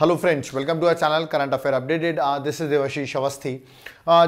Hello friends welcome to our channel current affair updated this is Devashish Awasthi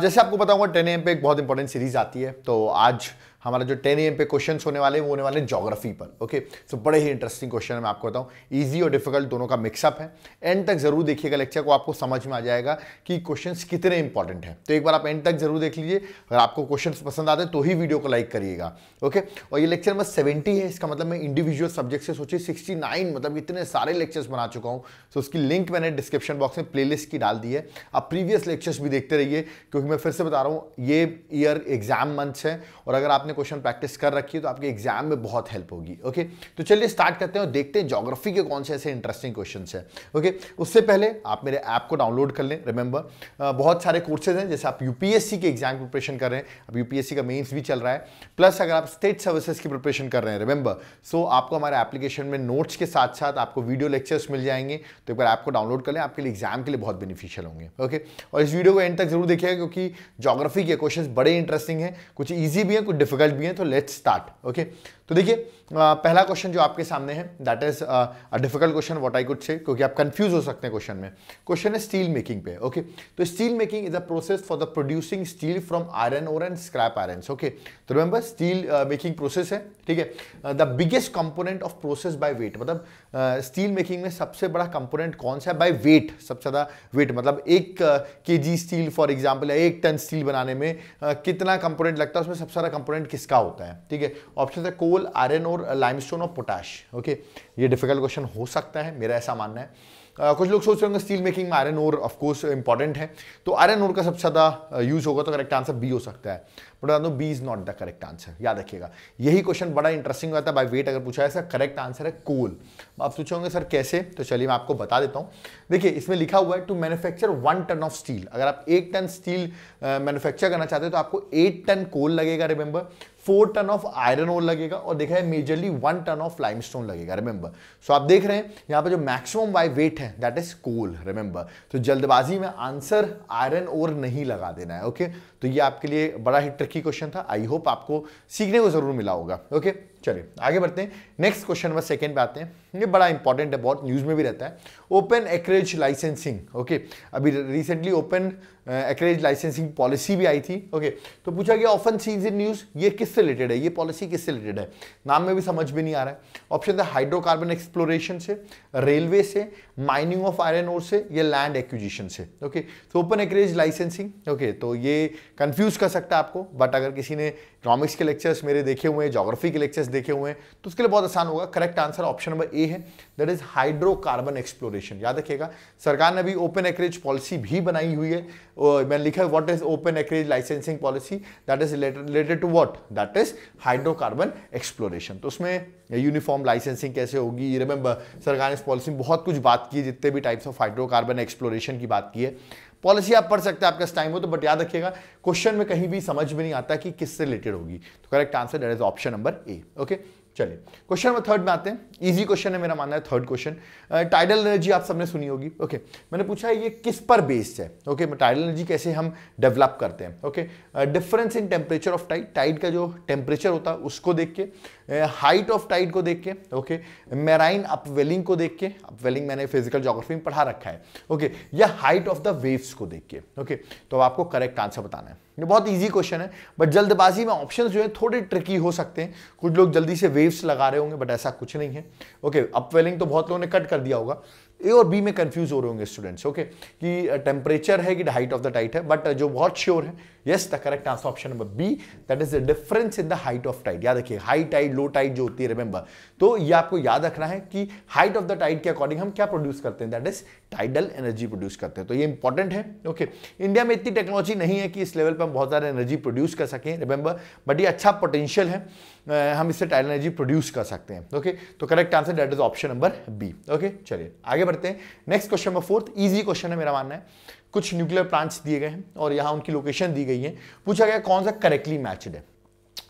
जैसे आपको बताऊंगा ten M पे एक बहुत इंपॉर्टेंट सीरीज आती है तो आज हमारा जो टेन एम पे क्वेश्चन होने वाले वो होने वाले जोग्राफी पर ओके सो बड़े ही इंटरेस्टिंग क्वेश्चन मैं आपको बताऊँ ईजी और डिफिकल्ट दोनों का मिक्सअप है एंड तक जरूर देखिएगा लेक्चर को आपको समझ में आ जाएगा कि क्वेश्चन कितने इंपॉर्टेंट हैं तो एक बार आप एंड तक जरूर देख लीजिए अगर आपको क्वेश्चन पसंद आते हैं तो ही वीडियो को लाइक करिएगा ओके और ये लेक्चर नंबर सेवेंटी है इसका मतलब मैं इंडिविजुअल सब्जेक्ट से सोचिए सिक्सटी नाइन मतलब इतने सारे लेक्चर्स बना चुका हूँ सो उसकी लिंक मैंने डिस्क्रिप्शन बॉक्स में लिस्ट की डाल दी है आप प्रीवियस लेक्चर्स भी देखते रहिए क्योंकि मैं फिर से बता रहा हूँ ये ईयर एग्जाम मंथ्स है और अगर आपने क्वेश्चन प्रैक्टिस कर रखी है तो आपके एग्जाम में बहुत हेल्प होगी ओके तो चलिए स्टार्ट करते हैं और देखते हैं जोग्राफी के कौन से ऐसे इंटरेस्टिंग क्वेश्चन है ओके उससे पहले आप मेरे ऐप को डाउनलोड कर लें रिमेंबर बहुत सारे कोर्सेज हैं जैसे आप यूपीएससी के एग्जाम प्रिपरेशन कर रहे हैं अब यूपीएससी का मेन्स भी चल रहा है प्लस अगर आप स्टेट सर्विसेज की प्रिपरेशन कर रहे हैं रिमेंबर सो आपको हमारे एप्लीकेशन में नोट्स के साथ साथ आपको वीडियो लेक्चर्स मिल जाएंगे तो एक बार ऐप को डाउनलोड कर लें आपके लिए एग्जाम के लिए बहुत बेनिफिशियल होंगे ओके और इस वीडियो को एंड तक जरूर देखिएगा क्योंकि जोग्राफी के क्वेश्चन बड़े इंटरेस्टिंग हैं कुछ ईजी भी हैं कुछ डिफिकल्ट ट्वेल्थ भी हैं तो लेट्स स्टार्ट ओके तो देखिए पहला क्वेश्चन जो आपके सामने है that is a difficult question what I could say क्योंकि आप कंफ्यूज हो सकते हैं क्वेश्चन में क्वेश्चन है स्टील मेकिंग पे ओके तो steel making is a process for the producing steel from iron ore and scrap iron okay तो रिमेंबर स्टील मेकिंग प्रोसेस है ठीक है the biggest component of process by weight मतलब steel uh, making में सबसे बड़ा component कौन सा है बाय वेट सबसे ज़्यादा वेट मतलब एक के जी स्टील फॉर एग्जाम्पल या एक टन स्टील बनाने में uh, कितना कंपोनेंट लगता है उसमें सबसे ज्यादा कंपोनेंट डिफरेंट किसका होता है ठीक है ऑप्शन है कोल आयरन और लाइमस्टोन और पोटाश ओके ये डिफिकल्ट क्वेश्चन हो सकता है मेरा ऐसा मानना है Uh, कुछ लोग सोच रहे होंगे स्टील मेकिंग में आयरन ओर ऑफकोर्स इंपॉर्टेंट है तो आयरन ओर का सबसे ज़्यादा यूज होगा तो करेक्ट आंसर बी हो सकता है बता दूँ B is not the correct answer याद रखिएगा यही क्वेश्चन बड़ा इंटरेस्टिंग होता है बाई वेट अगर पूछा है सर करेक्ट आंसर है कोल आप सोचोगे सर कैसे तो चलिए मैं आपको बता देता हूँ देखिए इसमें लिखा हुआ है to manufacture one ton of steel अगर आप एक टन स्टील मैन्युफैक्चर करना चाहते हो तो आपको एट टन कोल लगेगा remember four ton of iron ore लगेगा और देखा है majorly one ton of lime लगेगा रिमेंबर सो so, आप देख रहे हैं यहाँ पर जो मैक्सिमम बाई वेट है दैट इज कोल रिमेंबर तो जल्दबाजी में आंसर आयरन ओर नहीं लगा देना है ओके okay? तो ये आपके लिए बड़ा ही ट्रिक ट्रिकी क्वेश्चन था आई होप आपको सीखने को जरूर मिला होगा ओके चलिए आगे बढ़ते हैं नेक्स्ट क्वेश्चन नंबर सेकंड पे आते हैं ये बड़ा इंपॉर्टेंट है बहुत न्यूज़ में भी रहता है ओपन एक्रेज लाइसेंसिंग ओके अभी recently open acreage licensing policy भी आई थी ओके तो पूछा गया ऑफन सीज इन न्यूज़ ये किससे रिलेटेड है ये पॉलिसी किससे रिलेटेड है नाम में भी समझ में नहीं आ रहा है ऑप्शन था हाइड्रोकार्बन एक्सप्लोरेशन से रेलवे से माइनिंग ऑफ आयरन ओर से या लैंड एक्विजिशन से ओके तो ओपन एक्रेज लाइसेंसिंग ओके तो ये कंफ्यूज कर सकता है आपको बट अगर किसी ने इकोनॉमिक्स के लेक्चर्स मेरे देखे हुए हैं जोग्राफी के लेक्चर्स देखे हुए हैं तो उसके लिए बहुत आसान होगा correct answer option number A है दैट इज हाइड्रोकार्बन एक्सप्लोरेशन याद रखिएगा सरकार ने भी ओपन एक्रेज पॉलिसी भी बनाई हुई है मैंने लिखा है what is open acreage licensing policy that is related to what that is hydrocarbon exploration तो उसमें यूनिफॉर्म लाइसेंसिंग कैसे होगी रिमेंबर सरकार ने इस पॉलिसी में बहुत कुछ बात की जितने भी टाइप्स ऑफ हाइड्रोकार्बन एक्सप्लोरेशन की बात की है पॉलिसी आप पढ़ सकते हैं आपके टाइम हो तो बट याद रखिएगा क्वेश्चन में कहीं भी समझ में नहीं आता कि किससे रिलेटेड होगी तो correct answer that is option number A okay चलिए क्वेश्चन नंबर थर्ड में आते हैं इजी क्वेश्चन है मेरा मानना है थर्ड क्वेश्चन टाइडल एनर्जी आप सबने सुनी होगी ओके okay. मैंने पूछा है ये किस पर बेस्ड है ओके okay, टाइडल एनर्जी कैसे हम डेवलप करते हैं okay difference in temperature of tide tide का जो टेम्परेचर होता है उसको देख के हाइट ऑफ टाइड को देख के ओके मेराइन अपवेलिंग को देख के अपवेलिंग मैंने फिजिकल जोग्राफी में पढ़ा रखा है ओके okay, या हाइट ऑफ द वेव्स को देख के ओके okay, तो आपको करेक्ट आंसर बताना है ये बहुत ईजी क्वेश्चन है बट जल्दबाजी में ऑप्शन जो है थोड़े ट्रिकी हो सकते हैं कुछ लोग जल्दी से वेव वेव्स लगा रहे होंगे बट ऐसा कुछ नहीं है ओके अपवेलिंग तो बहुत लोगों ने कट कर दिया होगा ए और बी में कंफ्यूज हो रहे होंगे स्टूडेंट्स ओके कि टेम्परेचर uh, है कि हाइट ऑफ द टाइट है बट uh, जो बहुत श्योर है yes the correct answer option number B that is the difference in the height of tide याद रखिए हाई टाइट लो टाइट जो होती है रिमेंबर तो ये आपको याद रखना है कि हाइट ऑफ द टाइट के अकॉर्डिंग हम क्या प्रोड्यूस करते हैं that is tidal energy produce करते हैं तो ये इंपॉर्टेंट है ओके okay. इंडिया में इतनी टेक्नोलॉजी नहीं है कि इस लेवल पर हम बहुत ज़्यादा एनर्जी प्रोड्यूस कर सकें रिमेंबर बट ये अच्छा पोटेंशियल है uh, हम इससे टाइडल एनर्जी प्रोड्यूस कर सकते हैं ओके okay? तो correct answer that is option number B okay चलिए आगे बढ़ते हैं next question number fourth easy question है मेरा मानना है कुछ न्यूक्लियर प्लांट्स दिए गए हैं और यहाँ उनकी लोकेशन दी गई है पूछा गया कौन सा करेक्टली मैचड है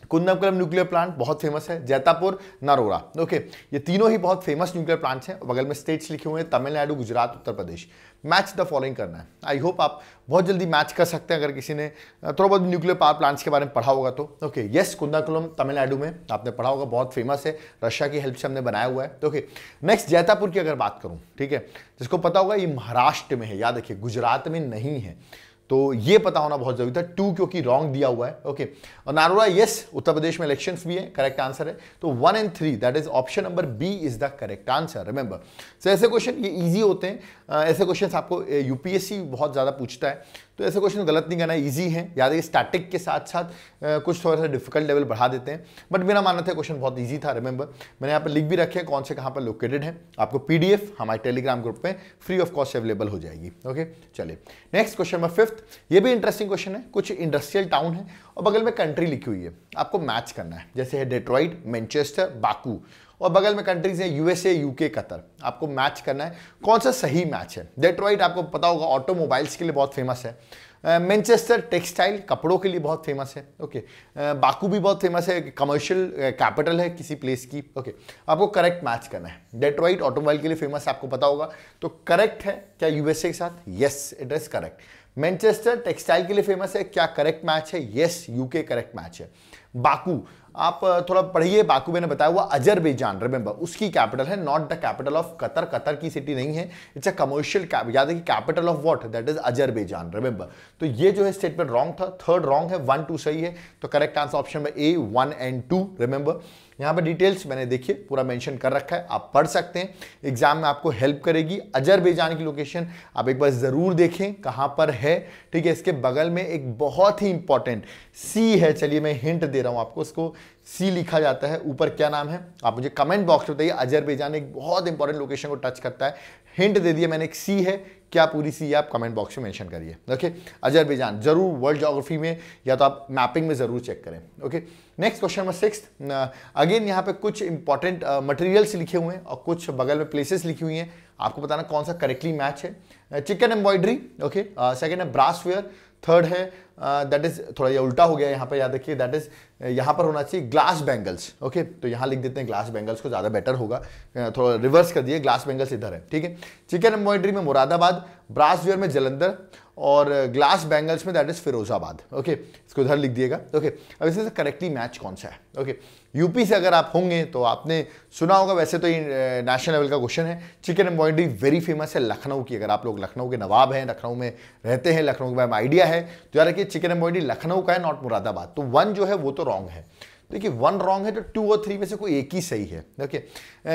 कुंदमकलम न्यूक्लियर प्लांट बहुत फेमस है जैतापुर नरोरा ओके ये तीनों ही बहुत फेमस न्यूक्लियर प्लांट्स हैं बगल में स्टेट्स लिखे हुए हैं Tamil Nadu Gujarat Uttar Pradesh match the following करना है आई होप आप बहुत जल्दी मैच कर सकते हैं अगर किसी ने थोड़ा बहुत न्यूक्लियर पावर प्लांट्स के बारे में पढ़ा होगा तो ओके यस कुंदाकुलम तमिलनाडु में आपने पढ़ा होगा बहुत फेमस है रशिया की हेल्प से हमने बनाया हुआ है ओके नेक्स्ट जैतापुर की अगर बात करूँ ठीक है जिसको पता होगा ये महाराष्ट्र में है याद रखिए गुजरात में नहीं है तो ये पता होना बहुत जरूरी था टू क्योंकि रॉन्ग दिया हुआ है ओके और नारोरा यस उत्तर प्रदेश में इलेक्शंस भी है करेक्ट आंसर है तो one and three that is option number B is the correct answer remember so ऐसे क्वेश्चन ये इजी होते हैं ऐसे क्वेश्चन आपको यूपीएससी बहुत ज़्यादा पूछता है तो ऐसे क्वेश्चन गलत नहीं करना ईजी है याद है स्टैटिक के साथ साथ कुछ थोड़ा सा डिफिकल्ट लेवल बढ़ा देते हैं बट मेरा मानना था क्वेश्चन बहुत ईजी था रिमेंबर मैंने यहाँ पर लिख भी रखे कौन से कहाँ पर लोकेटेड है आपको पी हमारे टेलीग्राम ग्रुप में फ्री ऑफ कॉस्ट अवेलेबल हो जाएगी ओके चलिए नेक्स्ट क्वेश्चन नंबर फिफ्थ ये भी इंटरेस्टिंग क्वेश्चन है कुछ इंडस्ट्रियल टाउन है और बगल में कंट्री लिखी हुई है आपको मैच करना है जैसे है डेट्रॉइड मैनचेस्टर बाकू और बगल में कंट्रीज हैं यूएसए यूके कतर आपको मैच करना है कौन सा सही मैच है डेट्रॉइट आपको पता होगा ऑटोमोबाइल्स के लिए बहुत फेमस है मैनचेस्टर टेक्सटाइल कपड़ों के लिए बहुत फेमस है ओके बाकू भी बहुत फेमस है कमर्शियल कैपिटल है किसी प्लेस की ओके आपको करेक्ट मैच करना है डेट्रॉइट ऑटोमोबाइल के लिए फेमस आपको पता होगा तो करेक्ट है क्या यूएसए के साथ yes it is correct Manchester textile के लिए फेमस है क्या करेक्ट मैच है येस यूके करेक्ट मैच है बाकू आप थोड़ा पढ़िए बाकू मैंने बताया हुआ अजरबैजान रिमेंबर उसकी कैपिटल है not the capital of Qatar Qatar की सिटी नहीं है इट्स अ कमर्शियल याद है capital of what that is Azerbaijan remember तो ये जो है स्टेटमेंट रॉन्ग था थर्ड रॉन्ग है वन टू सही है तो करेक्ट आंसर ऑप्शन में A one and two remember यहाँ पर डिटेल्स मैंने देखिए पूरा मेंशन कर रखा है आप पढ़ सकते हैं एग्जाम में आपको हेल्प करेगी अजरबैजान की लोकेशन आप एक बार ज़रूर देखें कहाँ पर है ठीक है इसके बगल में एक बहुत ही इंपॉर्टेंट सी है चलिए मैं हिंट दे रहा हूँ आपको उसको सी लिखा जाता है ऊपर क्या नाम है आप मुझे कमेंट बॉक्स में बताइए अजरबैजान एक बहुत इंपॉर्टेंट लोकेशन को टच करता है हिंट दे दिया मैंने एक सी है क्या पूरी सी आप कमेंट बॉक्स में मेंशन करिए ओके अजरबैजान जरूर वर्ल्ड जोग्राफी में या तो आप मैपिंग में ज़रूर चेक करें okay next question number six again यहाँ पे कुछ इंपॉर्टेंट मटेरियल्स लिखे हुए हैं और कुछ बगल में प्लेसेस लिखी हुई हैं आपको बताना कौन सा करेक्टली मैच है चिकन एम्ब्रॉयडरी ओके सेकेंड है ब्रासवेयर थर्ड है दैट uh, इज थोड़ा ये उल्टा हो गया यहाँ पर याद रखिए दैट इज uh, यहाँ पर होना चाहिए ग्लास बैंगल्स ओके तो यहाँ लिख देते हैं ग्लास बैंगल्स को ज़्यादा बेटर होगा uh, थोड़ा रिवर्स कर दिए ग्लास बैंगल्स इधर है ठीक है चिकन एम्ब्रॉयड्री में मुरादाबाद ब्रासवेयर में जलंधर और ग्लास uh, बैंगल्स में दैट इज़ फिरोजाबाद ओके इसको उधर लिख दिएगा ओके अब इसमें से करेक्टली मैच कौन सा है ओके यूपी से अगर आप होंगे तो आपने सुना होगा वैसे तो ये नेशनल uh, लेवल का क्वेश्चन है चिकन एम्ब्रॉयडरी वेरी फेमस है लखनऊ की अगर आप लोग लखनऊ के नवाब हैं लखनऊ में रहते हैं लखनऊ के बारे में आइडिया है तो यार रखिए चिकन एम्ब्रॉयडरी लखनऊ का है नॉट मुरादाबाद तो वन जो है वो तो रॉन्ग है देखिए वन रॉन्ग है तो टू और थ्री में से कोई एक ही सही है okay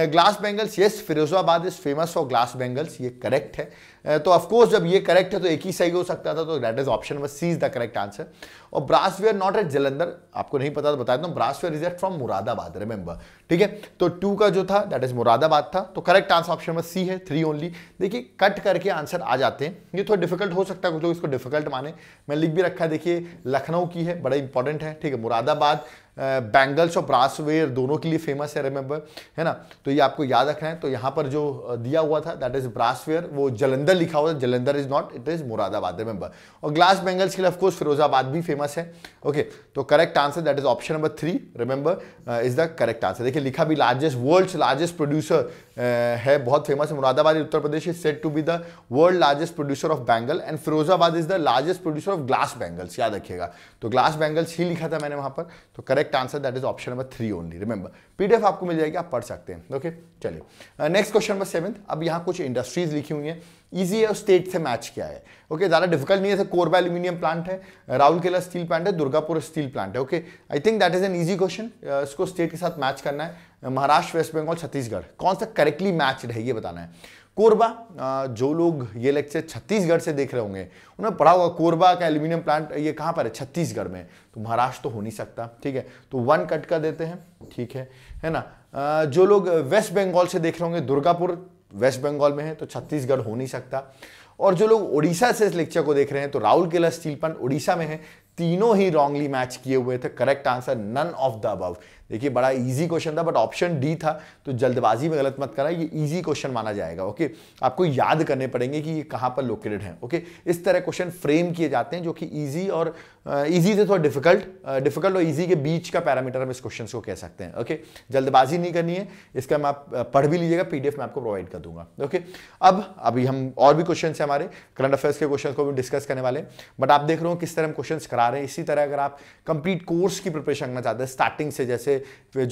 glass bangles yes Firozabad is famous for glass bangles ये करेक्ट है Uh, तो ऑफकोर्स जब ये करेक्ट है तो एक ही सही हो सकता था तो that is option number C is the correct answer और ब्रासवेयर नॉट एट जलंधर आपको नहीं पता तो बता देता हूँ brassware is at from Moradabad remember ठीक है तो टू का जो था दैट इज मुरादाबाद था तो correct answer option number C है थ्री ओनली देखिए कट करके आंसर आ जाते हैं ये थोड़ा डिफिकल्ट हो सकता है कुछ लोग इसको डिफिकल्ट माने मैं लिख भी रखा है देखिए लखनऊ की है बड़ा इंपॉर्टेंट है ठीक है मुरादाबाद बैंगल्स uh, और ब्रासवेयर दोनों के लिए फेमस है रिमेंबर है ना तो ये आपको याद रखना है तो यहाँ पर जो uh, दिया हुआ था दैट इज ब्रासवेयर वो जलंधर जलंधर लिखा हुआ Jalandhar is not it is Moradabad remember और ग्लास बेंगल्स के लिए ऑफकोर्स फिरोजाबाद भी फेमस है ओके okay, तो correct answer that is option number three remember is the correct answer देखिए लिखा भी लार्जेस्ट वर्ल्ड लार्जेस्ट प्रोड्यूसर है बहुत फेमस है Moradabad Uttar Pradesh is said to be the world largest producer of bangle and Firozabad is the largest producer of glass bangles याद रखिएगा तो glass bangles ही लिखा था मैंने वहां पर तो correct answer that is option number three only remember PDF आपको मिल जाएगी आप पढ़ सकते हैं ओके चलिए नेक्स्ट क्वेश्चन नंबर सेवंथ अब यहाँ कुछ इंडस्ट्रीज लिखी हुई है ईजी है और स्टेट से मैच किया है ओके ज़्यादा डिफिकल्ट नहीं है कोरबा एल्यूमिनियम प्लांट है राहुल केला स्टील प्लांट है दुर्गापुर स्टील प्लांट है okay I think that is an easy question इसको स्टेट के साथ मैच करना है महाराष्ट्र वेस्ट बंगाल छत्तीसगढ़ कौन सा करेक्टली मैच है ये बताना है कोरबा uh, जो लोग ये लेक्चर छत्तीसगढ़ से देख रहे होंगे उन्हें पढ़ा होगा कोरबा का एल्यूमिनियम प्लांट ये कहाँ पर है छत्तीसगढ़ में तो महाराष्ट्र तो हो नहीं सकता ठीक है तो वन कट कर देते हैं ठीक है है ना uh, जो लोग वेस्ट बंगाल से देख रहे होंगे दुर्गापुर वेस्ट बंगाल में है तो छत्तीसगढ़ हो नहीं सकता और जो लोग उड़ीसा से इस लेक्चर को देख रहे हैं तो राहुल केला स्टीलपन उड़ीसा में है तीनों ही रॉन्गली मैच किए हुए थे correct answer none of the above देखिए बड़ा इजी क्वेश्चन था बट ऑप्शन डी था तो जल्दबाजी में गलत मत करा ये इजी क्वेश्चन माना जाएगा ओके आपको याद करने पड़ेंगे कि ये कहाँ पर लोकेटेड है ओके इस तरह क्वेश्चन फ्रेम किए जाते हैं जो कि इजी और इजी से थोड़ा डिफिकल्ट डिफिकल्ट और इजी के बीच का पैरामीटर हम इस क्वेश्चन को कह सकते हैं ओके जल्दबाजी नहीं करनी है इसका मैं आप पढ़ भी लीजिएगा पीडीएफ मैं आपको प्रोवाइड कर दूंगा ओके अब अभी हम और भी क्वेश्चन है हमारे करंट अफेयर्स के क्वेश्चन को भी डिस्कस करने वाले बट आप देख रहे हो किस तरह हम क्वेश्चन करा करा रहे हैं इसी तरह अगर आप कंप्लीट कोर्स की प्रिपरेशन करना चाहते हैं स्टार्टिंग से जैसे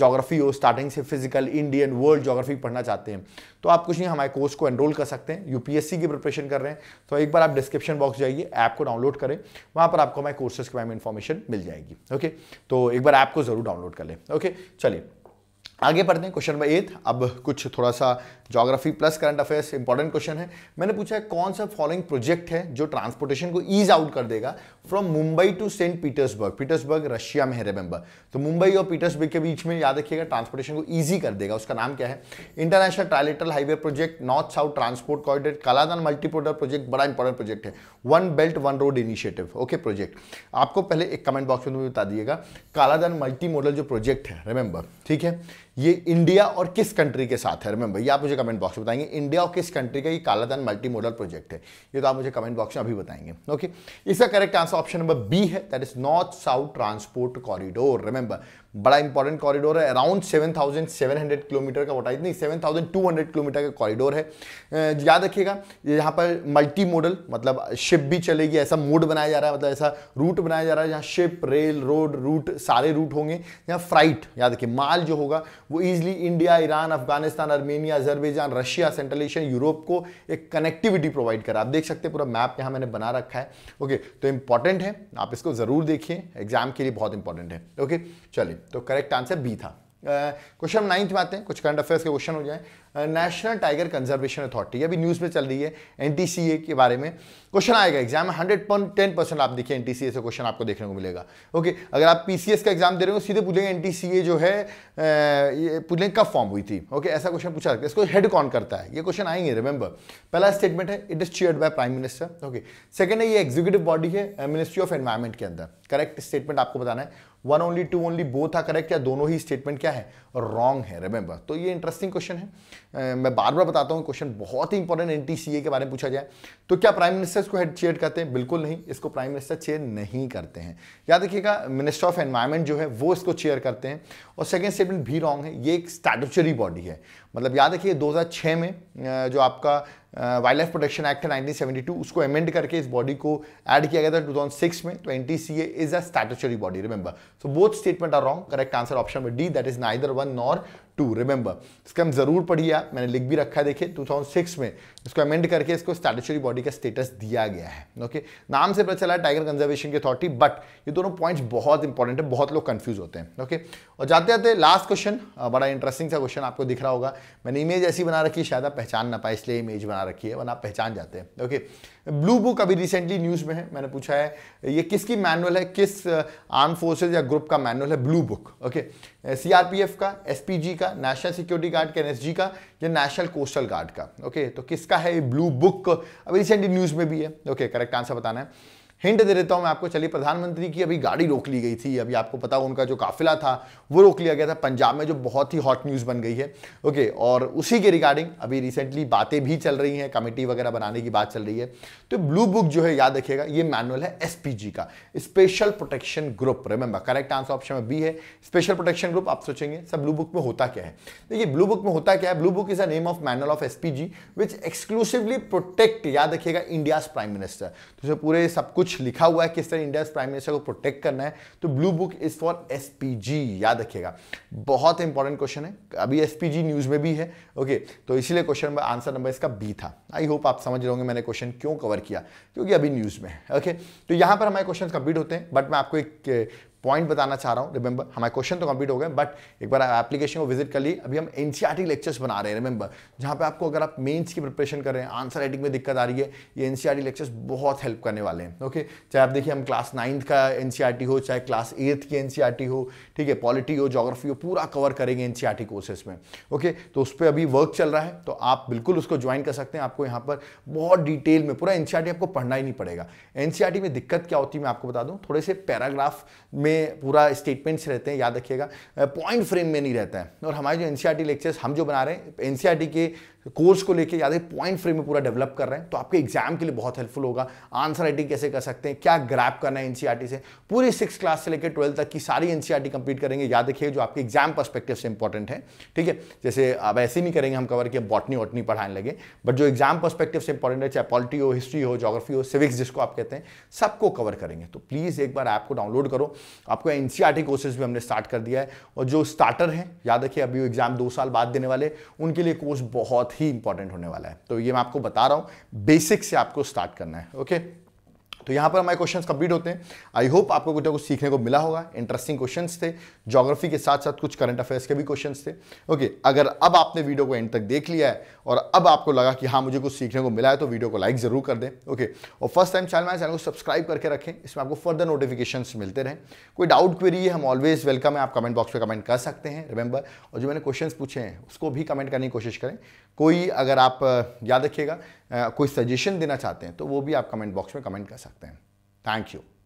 जोग्राफी हो स्टार्टिंग से फिजिकल इंडियन वर्ल्ड जोग्राफी पढ़ना चाहते हैं तो आप कुछ नहीं हमारे कोर्स को एनरोल कर सकते हैं यूपीएससी की प्रिपरेशन कर रहे हैं तो एक बार आप डिस्क्रिप्शन बॉक्स जाइए ऐप को डाउनलोड करें वहाँ पर आपको हमारे कोर्सेज के बारे में इन्फॉर्मेशन मिल जाएगी ओके तो एक बार ऐप को ज़रूर डाउनलोड कर लें ओके चलिए आगे पढ़ते हैं क्वेश्चन नंबर एट अब कुछ थोड़ा सा geography plus current affairs important question है मैंने पूछा है कौन सा फॉलोइंग प्रोजेक्ट है जो ट्रांसपोर्टेशन को ईज आउट कर देगा from Mumbai to Saint Petersburg Petersburg Russia में है रिमेंबर तो मुंबई और पीटर्सबर्ग के बीच में याद रखिएगा ट्रांसपोर्टेशन को ईजी कर देगा उसका नाम क्या है international trilateral highway project north south transport corridor Kaladan मल्टीपोर्डर प्रोजेक्ट बड़ा इंपॉर्टेंट प्रोजेक्ट है one belt one road initiative okay project आपको पहले एक कमेंट बॉक्स में बता दिएगा कालादान मल्टी मॉडल जो प्रोजेक्ट है रिमेंबर ठीक है ये इंडिया और किस कंट्री के साथ है रिमेंबर ये आप मुझे कमेंट बॉक्स में बताएंगे इंडिया और किस कंट्री का ये कालाधन मल्टी मॉडल प्रोजेक्ट है ये तो आप मुझे कमेंट बॉक्स में अभी बताएंगे ओके इसका correct answer option number B है that is north south transport corridor remember बड़ा इंपॉर्टेंट कॉरिडोर है अराउंड 7,700 किलोमीटर का वोटाइज नहीं 7,200 किलोमीटर का कॉरिडोर है याद रखिएगा यहाँ पर मल्टी मॉडल मतलब शिप भी चलेगी ऐसा मोड बनाया जा रहा है मतलब ऐसा रूट बनाया जा रहा है जहाँ शिप रेल रोड रूट सारे रूट होंगे यहाँ फ्राइट याद रखिए माल जो होगा वो easily India Iran Afghanistan Armenia Azerbaijan Russia Central Asia Europe को एक कनेक्टिविटी प्रोवाइड करा आप देख सकते हैं पूरा मैप यहाँ मैंने बना रखा है ओके तो इंपॉर्टेंट है आप इसको ज़रूर देखिए एग्जाम के लिए बहुत इंपॉर्टेंट है ओके चलिए तो करेक्ट आंसर बी था क्वेश्चन नाइन्थ में आते हैं कुछ करंट अफेयर्स के क्वेश्चन हो जाए नेशनल टाइगर कंजर्वेशन अथॉरिटी अभी न्यूज़ में चल रही है एन के बारे में क्वेश्चन आएगा एग्जाम में हंड्रेड पॉइंट टेन परसेंट आप देखिए एन से क्वेश्चन आपको देखने को मिलेगा ओके okay, अगर आप पी का एग्जाम दे रहे हो सीधे पूछेंगे एन जो है ये पूछेंगे कब फॉर्म हुई थी ओके okay, ऐसा क्वेश्चन पूछा सकता इसको हेड कौन करता है ये क्वेश्चन आएंगे रिमेंबर पहला स्टेटमेंट है it is chaired by prime minister okay second है ये एग्जीक्यूटिव बॉडी है मिनिस्ट्री ऑफ एनवायरमेंट के अंदर करेक्ट स्टेटमेंट आपको बताना है one only two only both आ करेक्ट या दोनों ही स्टेटमेंट क्या है रॉन्ग है रिमेंबर तो ये इंटरेस्टिंग क्वेश्चन है uh, मैं बार बार बताता हूँ क्वेश्चन बहुत ही इंपॉर्टेंट एन टी के बारे में पूछा जाए तो क्या प्राइम मिनिस्टर को हेड चेयर करते हैं बिल्कुल नहीं इसको प्राइम मिनिस्टर चेयर नहीं करते हैं याद रखिएगा मिनिस्टर ऑफ एनवायरमेंट जो है वो इसको चेयर करते हैं और सेकेंड स्टेटमेंट भी रॉन्ग है ये एक स्टैटुचरी बॉडी है मतलब याद रखिए दो में जो आपका वाइल्ड लाइफ प्रोटेक्शन एक्ट है 1972 उसको अमेंड करके इस बॉडी को ऐड किया गया था 2006 में तो N T C A is a statutory body remember so both statement are wrong correct answer option में D that is neither one nor two remember इसका हम जरूर पढ़िए मैंने लिख भी रखा है देखिए 2006 में इसको अमेंड करके इसको स्टैटूचरी बॉडी का स्टेटस दिया गया है ओके नाम से पता चला है टाइगर कंजर्वेशन की अथॉरिटी बट ये दोनों पॉइंट्स बहुत इंपॉर्टेंट है बहुत लोग कंफ्यूज होते हैं ओके और जाते जाते लास्ट क्वेश्चन बड़ा इंटरेस्टिंग सा क्वेश्चन आपको दिख रहा होगा मैंने इमेज ऐसी बना रखी है शायद आप पहचान ना पाए इसलिए इमेज बना रखी है वन आप पहचान जाते हैं ओके ब्लू बुक अभी रिसेंटली न्यूज़ में है मैंने पूछा है ये किसकी मैनुअल है किस आर्म फोर्सेज या ग्रुप का मैनुअल है ब्लू बुक ओके सीआरपीएफ का एसपीजी का नेशनल सिक्योरिटी गार्ड का एनएसजी का या नेशनल कोस्टल गार्ड का ओके तो किस किसका है ब्लू बुक अब रिसेंटली न्यूज में भी है ओके करेक्ट आंसर बताना है हिंट दे देता हूं मैं आपको चलिए प्रधानमंत्री की अभी गाड़ी रोक ली गई थी अभी आपको पता उनका जो काफिला था वो रोक लिया गया था पंजाब में जो बहुत ही हॉट न्यूज़ बन गई है ओके और उसी के रिगार्डिंग अभी रिसेंटली बातें भी चल रही हैं कमेटी वगैरह बनाने की बात चल रही है तो ब्लू बुक जो है याद रखिएगा ये मैनुअल है एस का special protection group remember correct answer option में बी है स्पेशल प्रोटेक्शन ग्रुप आप सोचेंगे सर ब्लू बुक में होता क्या है देखिए ब्लू बुक में होता क्या है blue book is a name of manual of SPG which exclusively protect याद रखिएगा इंडिया प्राइम मिनिस्टर तो पूरे सब कुछ कुछ लिखा हुआ है किस तरह इंडिया प्राइम मिनिस्टर को प्रोटेक्ट करना है तो blue book is for S याद रखिएगा बहुत इंपॉर्टेंट क्वेश्चन है अभी एस न्यूज में भी है ओके तो इसीलिए क्वेश्चन नंबर आंसर नंबर इसका बी था आई होप आप समझ रहे होंगे मैंने क्वेश्चन क्यों कवर किया क्योंकि अभी न्यूज में है ओके तो यहां पर हमारे क्वेश्चन कंप्लीट होते हैं बट मैं आपको एक पॉइंट बताना चाह रहा हूँ रिमेंबर हमारे क्वेश्चन तो कंप्लीट हो गए बट एक बार आप एप्लीकेशन को विजिट कर ली अभी हम एन लेक्चर्स e बना रहे हैं रिमेंबर जहाँ पे आपको अगर आप मेंस की प्रिपरेशन कर रहे हैं आंसर राइटिंग में दिक्कत आ रही है ये एनसीआरटी लेक्चर्स e बहुत हेल्प करने वाले हैं ओके चाहे आप देखिए हम क्लास नाइन्थ का एन e हो चाहे क्लास एट्थ की एन हो ठीक है पॉलिटी हो जोग्राफी हो पूरा कवर करेंगे एन सी में ओके तो उस पर अभी वर्क चल रहा है तो आप बिल्कुल उसको ज्वाइन कर सकते हैं आपको यहाँ पर बहुत डिटेल में पूरा एन आपको पढ़ना ही नहीं पड़ेगा एन में दिक्कत क्या होती है मैं आपको बता दूँ थोड़े से पैराग्राफ में में पूरा स्टेटमेंट्स रहते हैं याद रखिएगा पॉइंट फ्रेम में नहीं रहता है और हमारे जो एन लेक्चर्स e हम जो बना रहे हैं एन e के कोर्स को लेके याद है पॉइंट फ्रेम में पूरा डेवलप कर रहे हैं तो आपके एग्जाम के लिए बहुत हेल्पफुल होगा आंसर राइटिंग कैसे कर सकते हैं क्या ग्रैप करना है एनसीईआरटी e से पूरी सिक्स क्लास से लेकर ट्वेल्थ तक की सारी एनसीईआरटी कंप्लीट e करेंगे याद रखिए जो आपके एग्जाम परस्पेक्टिव से इंपॉर्टेंट है ठीक है जैसे अब ऐसे नहीं करेंगे हम कवर कि बॉटनी वॉटनी पढ़ाने लगे बट जो एग्जाम परस्पेक्टिव से इंपॉर्टेंट है चाहे पॉलिटी हो हिस्ट्री हो जोग्राफी हो सिविक्स जिसको आप कहते हैं सबको कवर करेंगे तो प्लीज़ एक बार ऐप को डाउनलोड करो आपको एन कोर्सेज e भी हमने स्टार्ट कर दिया है और जो स्टार्टर हैं याद रखिए अभी एग्जाम दो साल बाद देने वाले उनके लिए कोर्स बहुत बहुत ही इंपॉर्टेंट होने वाला है तो ये मैं आपको बता रहा हूं बेसिक से आपको स्टार्ट करना है ओके तो यहां पर हमारे क्वेश्चंस कंप्लीट होते हैं आई होप आपको कुछ ना कुछ सीखने को मिला होगा इंटरेस्टिंग क्वेश्चंस थे ज्योग्राफी के साथ साथ कुछ करंट अफेयर्स के भी क्वेश्चंस थे ओके okay, अगर अब आपने वीडियो को एंड तक देख लिया है और अब आपको लगा कि हाँ मुझे कुछ सीखने को मिला है तो वीडियो को लाइक जरूर कर दें ओके okay, और फर्स्ट टाइम चैनल चैनल को सब्सक्राइब करके रखें इसमें आपको फर्दर नोटिफिकेशन मिलते रहें कोई डाउट क्वेरी है हम ऑलवेज वेलकम है आप कमेंट बॉक्स में कमेंट कर सकते हैं रिमेंबर और जो मैंने क्वेश्चन पूछे हैं उसको भी कमेंट करने की कोशिश करें कोई अगर आप याद रखिएगा कोई सजेशन देना चाहते हैं तो वो भी आप कमेंट बॉक्स में कमेंट कर सकते हैं थैंक यू